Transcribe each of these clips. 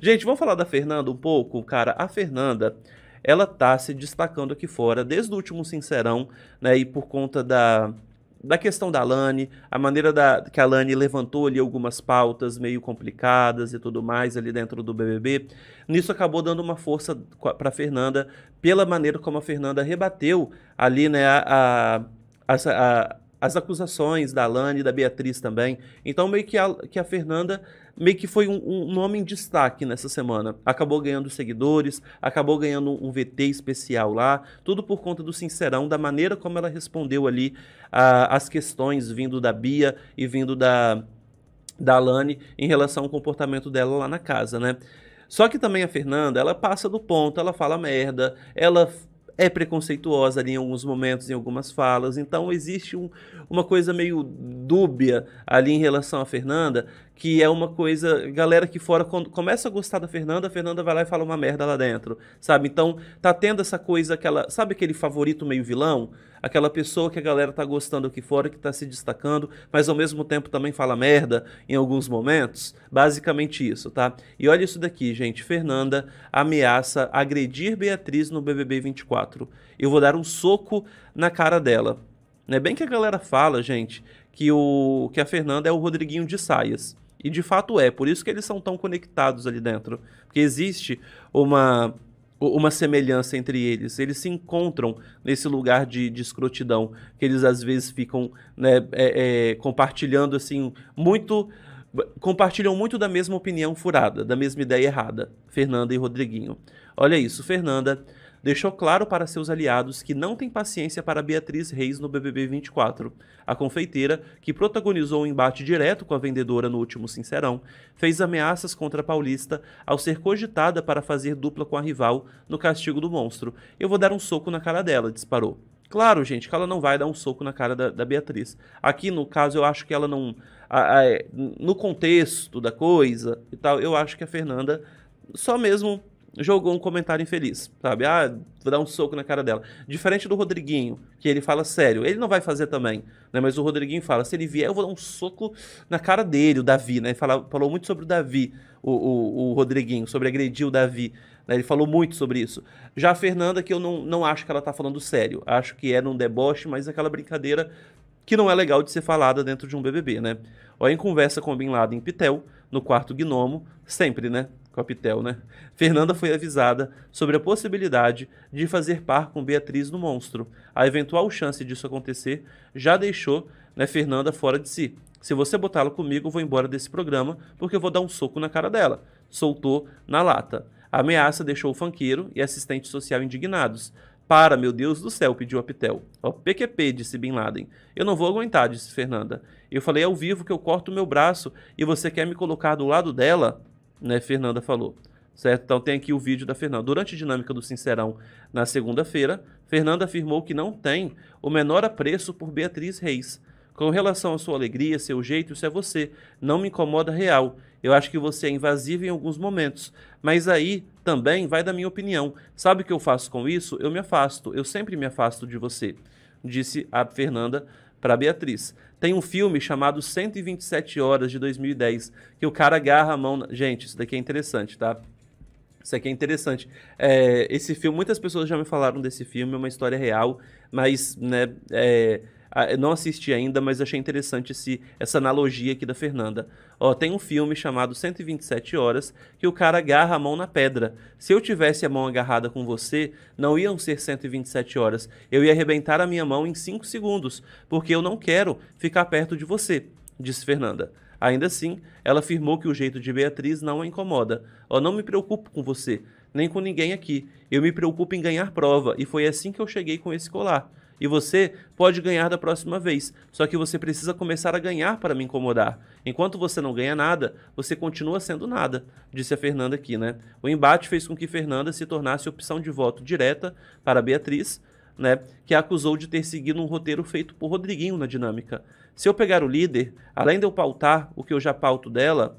Gente, vamos falar da Fernanda um pouco, cara. A Fernanda, ela tá se destacando aqui fora desde o último sincerão, né? E por conta da da questão da Lani, a maneira da, que a Lani levantou ali algumas pautas meio complicadas e tudo mais ali dentro do BBB, nisso acabou dando uma força para Fernanda pela maneira como a Fernanda rebateu ali, né, a, a, a, a as acusações da Alane e da Beatriz também. Então, meio que a, que a Fernanda meio que foi um, um nome em destaque nessa semana. Acabou ganhando seguidores, acabou ganhando um VT especial lá, tudo por conta do sincerão, da maneira como ela respondeu ali a, as questões vindo da Bia e vindo da, da Alane em relação ao comportamento dela lá na casa, né? Só que também a Fernanda, ela passa do ponto, ela fala merda, ela é preconceituosa ali em alguns momentos, em algumas falas. Então existe um, uma coisa meio dúbia ali em relação a Fernanda, que é uma coisa, galera que fora começa a gostar da Fernanda, a Fernanda vai lá e fala uma merda lá dentro, sabe? Então, tá tendo essa coisa, aquela, sabe aquele favorito meio vilão? Aquela pessoa que a galera tá gostando aqui fora, que tá se destacando, mas ao mesmo tempo também fala merda em alguns momentos? Basicamente isso, tá? E olha isso daqui, gente. Fernanda ameaça agredir Beatriz no BBB 24. Eu vou dar um soco na cara dela. Não é bem que a galera fala, gente, que, o, que a Fernanda é o Rodriguinho de saias. E de fato é, por isso que eles são tão conectados ali dentro. Porque existe uma uma semelhança entre eles. Eles se encontram nesse lugar de, de escrotidão, que eles às vezes ficam né, é, é, compartilhando assim muito. Compartilham muito da mesma opinião furada, da mesma ideia errada, Fernanda e Rodriguinho. Olha isso, Fernanda deixou claro para seus aliados que não tem paciência para Beatriz Reis no BBB 24. A confeiteira, que protagonizou um embate direto com a vendedora no último Sincerão, fez ameaças contra a Paulista ao ser cogitada para fazer dupla com a rival no Castigo do Monstro. Eu vou dar um soco na cara dela, disparou. Claro, gente, que ela não vai dar um soco na cara da, da Beatriz. Aqui, no caso, eu acho que ela não. A, a, é, no contexto da coisa e tal, eu acho que a Fernanda só mesmo jogou um comentário infeliz, sabe? Ah, vou dar um soco na cara dela. Diferente do Rodriguinho, que ele fala sério, ele não vai fazer também, né? Mas o Rodriguinho fala, se ele vier, eu vou dar um soco na cara dele, o Davi, né? Ele fala, falou muito sobre o Davi, o, o, o Rodriguinho, sobre agredir o Davi. Né? Ele falou muito sobre isso. Já a Fernanda, que eu não, não acho que ela tá falando sério, acho que é num deboche, mas aquela brincadeira que não é legal de ser falada dentro de um BBB, né? Olha em conversa com o Bin Laden em Pitel, no quarto gnomo, sempre, né? Copitel, né? Fernanda foi avisada sobre a possibilidade de fazer par com Beatriz no monstro. A eventual chance disso acontecer já deixou né, Fernanda fora de si. Se você botá-la comigo, eu vou embora desse programa porque eu vou dar um soco na cara dela. Soltou na lata. A ameaça deixou o fanqueiro e assistente social indignados. Para, meu Deus do céu, pediu a Pitel. PQP, disse Bin Laden. Eu não vou aguentar, disse Fernanda. Eu falei ao vivo que eu corto meu braço e você quer me colocar do lado dela? né, Fernanda falou. Certo? Então tem aqui o vídeo da Fernanda. Durante a dinâmica do Sincerão na segunda-feira, Fernanda afirmou que não tem o menor apreço por Beatriz Reis. Com relação à sua alegria, seu jeito, isso é você. Não me incomoda real. Eu acho que você é invasiva em alguns momentos. Mas aí também vai da minha opinião. Sabe o que eu faço com isso? Eu me afasto. Eu sempre me afasto de você, disse a Fernanda para Beatriz. Tem um filme chamado 127 Horas de 2010, que o cara agarra a mão. Na... Gente, isso daqui é interessante, tá? Isso aqui é interessante. É, esse filme, muitas pessoas já me falaram desse filme, é uma história real, mas né, é, ah, não assisti ainda, mas achei interessante esse, essa analogia aqui da Fernanda. Ó, tem um filme chamado 127 Horas que o cara agarra a mão na pedra. Se eu tivesse a mão agarrada com você, não iam ser 127 horas. Eu ia arrebentar a minha mão em 5 segundos, porque eu não quero ficar perto de você, disse Fernanda. Ainda assim, ela afirmou que o jeito de Beatriz não a incomoda. Ó, não me preocupo com você, nem com ninguém aqui. Eu me preocupo em ganhar prova, e foi assim que eu cheguei com esse colar e você pode ganhar da próxima vez. Só que você precisa começar a ganhar para me incomodar. Enquanto você não ganha nada, você continua sendo nada, disse a Fernanda aqui, né? O embate fez com que Fernanda se tornasse opção de voto direta para Beatriz, né, que a acusou de ter seguido um roteiro feito por Rodriguinho na dinâmica. Se eu pegar o líder, além de eu pautar o que eu já pauto dela,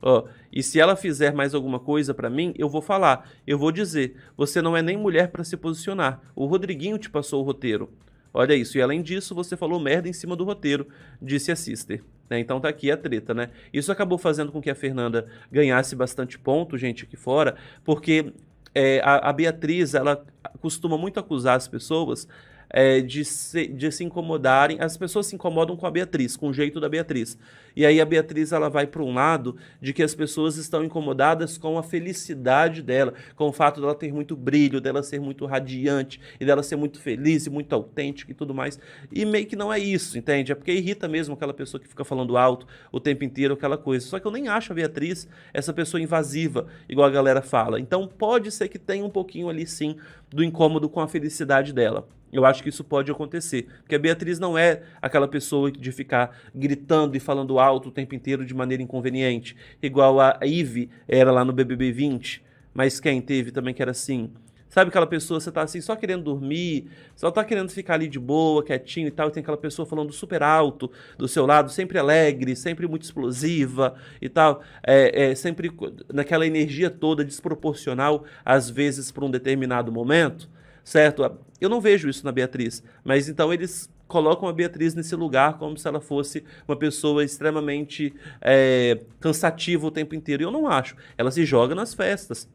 Ó, e se ela fizer mais alguma coisa para mim, eu vou falar, eu vou dizer. Você não é nem mulher para se posicionar. O Rodriguinho te passou o roteiro. Olha isso. E além disso, você falou merda em cima do roteiro, disse a sister. Né? Então tá aqui a treta, né? Isso acabou fazendo com que a Fernanda ganhasse bastante ponto, gente, aqui fora, porque é, a, a Beatriz, ela costuma muito acusar as pessoas é, de, se, de se incomodarem. As pessoas se incomodam com a Beatriz, com o jeito da Beatriz. E aí a Beatriz ela vai para um lado de que as pessoas estão incomodadas com a felicidade dela, com o fato dela ter muito brilho, dela ser muito radiante e dela ser muito feliz e muito autêntica e tudo mais. E meio que não é isso, entende? É porque irrita mesmo aquela pessoa que fica falando alto o tempo inteiro, aquela coisa. Só que eu nem acho a Beatriz essa pessoa invasiva, igual a galera fala. Então pode ser que tenha um pouquinho ali sim do incômodo com a felicidade dela. Eu acho que isso pode acontecer. Porque a Beatriz não é aquela pessoa de ficar gritando e falando alto o tempo inteiro de maneira inconveniente. Igual a Ive era lá no BBB 20. Mas quem teve também que era assim? Sabe aquela pessoa, você tá assim, só querendo dormir, só tá querendo ficar ali de boa, quietinho e tal, e tem aquela pessoa falando super alto do seu lado, sempre alegre, sempre muito explosiva e tal, é, é sempre naquela energia toda desproporcional, às vezes, para um determinado momento certo? Eu não vejo isso na Beatriz, mas então eles colocam a Beatriz nesse lugar como se ela fosse uma pessoa extremamente é, cansativa o tempo inteiro. E eu não acho. Ela se joga nas festas.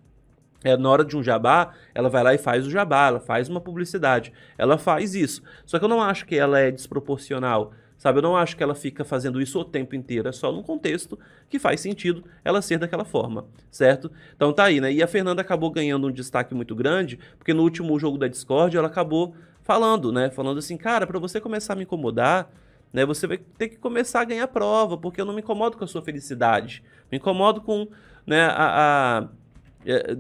É, na hora de um jabá, ela vai lá e faz o jabá, ela faz uma publicidade, ela faz isso. Só que eu não acho que ela é desproporcional. Sabe, eu não acho que ela fica fazendo isso o tempo inteiro, é só num contexto que faz sentido ela ser daquela forma, certo? Então tá aí, né? E a Fernanda acabou ganhando um destaque muito grande, porque no último jogo da Discord ela acabou falando, né? Falando assim, cara, para você começar a me incomodar, né? Você vai ter que começar a ganhar prova, porque eu não me incomodo com a sua felicidade, me incomodo com, né, a, a, é,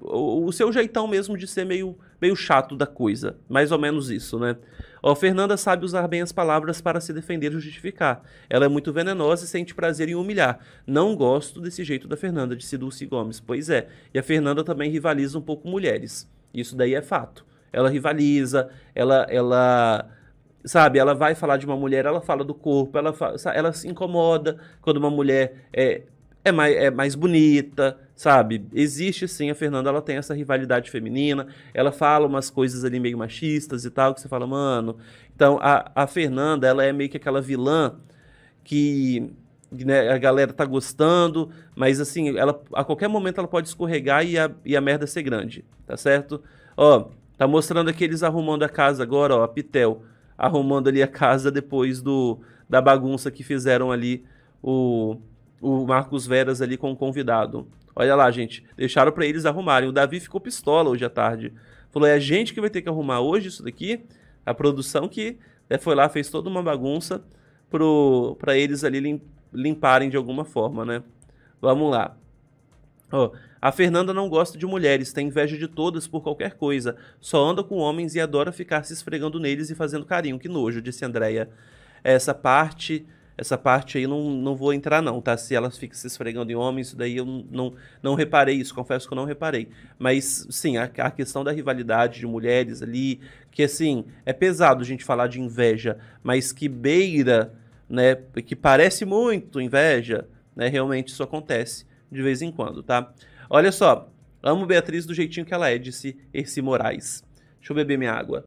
o, o seu jeitão mesmo de ser meio, meio chato da coisa, mais ou menos isso, né? Ó, Fernanda sabe usar bem as palavras para se defender e justificar. Ela é muito venenosa e sente prazer em humilhar. Não gosto desse jeito da Fernanda, disse Dulce Gomes. Pois é. E a Fernanda também rivaliza um pouco mulheres. Isso daí é fato. Ela rivaliza, ela. ela sabe, ela vai falar de uma mulher, ela fala do corpo, ela, ela se incomoda quando uma mulher é, é mais, é mais bonita, sabe? Existe sim, a Fernanda ela tem essa rivalidade feminina, ela fala umas coisas ali meio machistas e tal, que você fala, mano. Então a, a Fernanda ela é meio que aquela vilã que né, a galera tá gostando, mas assim, ela, a qualquer momento ela pode escorregar e a, e a merda ser grande, tá certo? Ó, tá mostrando aqui eles arrumando a casa agora, ó, a Pitel arrumando ali a casa depois do da bagunça que fizeram ali o o Marcos Veras ali com o convidado. Olha lá, gente, deixaram para eles arrumarem. O Davi ficou pistola hoje à tarde. Falou: é a gente que vai ter que arrumar hoje isso daqui. A produção que né, foi lá, fez toda uma bagunça para eles ali lim, limparem de alguma forma, né? Vamos lá. Oh, a Fernanda não gosta de mulheres, tem inveja de todas por qualquer coisa. Só anda com homens e adora ficar se esfregando neles e fazendo carinho. Que nojo, disse Andréia. Essa parte essa parte aí não, não vou entrar, não, tá? Se ela fica se esfregando em homem, isso daí eu não, não reparei isso, confesso que eu não reparei. Mas sim, a, a questão da rivalidade de mulheres ali, que assim, é pesado a gente falar de inveja, mas que beira, né? Que parece muito inveja, né? Realmente isso acontece de vez em quando, tá? Olha só, amo Beatriz do jeitinho que ela é, disse Erci Moraes. Deixa eu beber minha água.